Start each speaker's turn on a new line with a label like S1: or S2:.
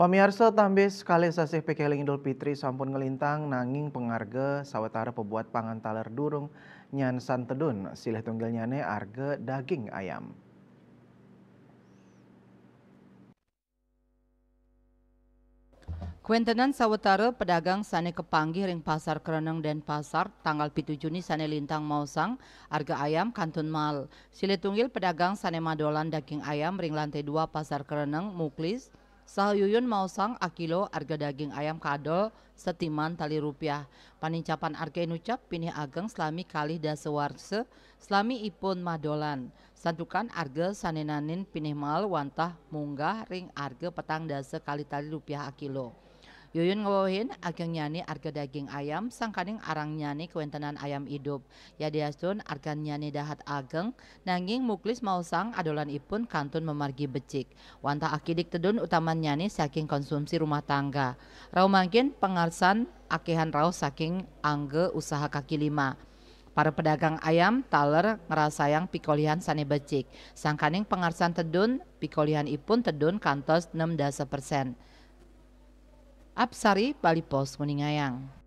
S1: Pamirsa tambis sekali sasih pekeling Idul Fitri sampun ngelintang nanging pengarga sawetara pembuat pangan taler durung nyan santedun silih tunggil nyane arga daging ayam.
S2: Kuentenan sawetara pedagang sane kepanggih ring pasar kereneng dan pasar tanggal pitu Juni sane lintang mausang harga ayam kantun mal. Sile tunggil pedagang sane madolan daging ayam ring lantai dua pasar kereneng muklis mau mausang akilo harga daging ayam kado setiman tali rupiah. Panincapan harga inucap pinih ageng selami kalih dasewarse selami ipun madolan. Santukan harga sanenanin pinih mal wantah munggah ring harga petang dase kali tali rupiah akilo. Yuyun ngowohin ageng nyani arga daging ayam sangkaning arang nyani kewentenan ayam hidup. ya Yadiastun arga nyani dahat ageng nanging muklis mausang adolan ipun kantun memargi becik. Wanta akidik tedun utaman nyani saking konsumsi rumah tangga. Rau mangkin pengarsan akehan rau saking angge usaha kaki lima. Para pedagang ayam taler ngerasayang pikolihan sani becik. Sangkaning pengarsan tedun pikolihan ipun tedun kantos 6 persen. Apsari Balipos Muningayang.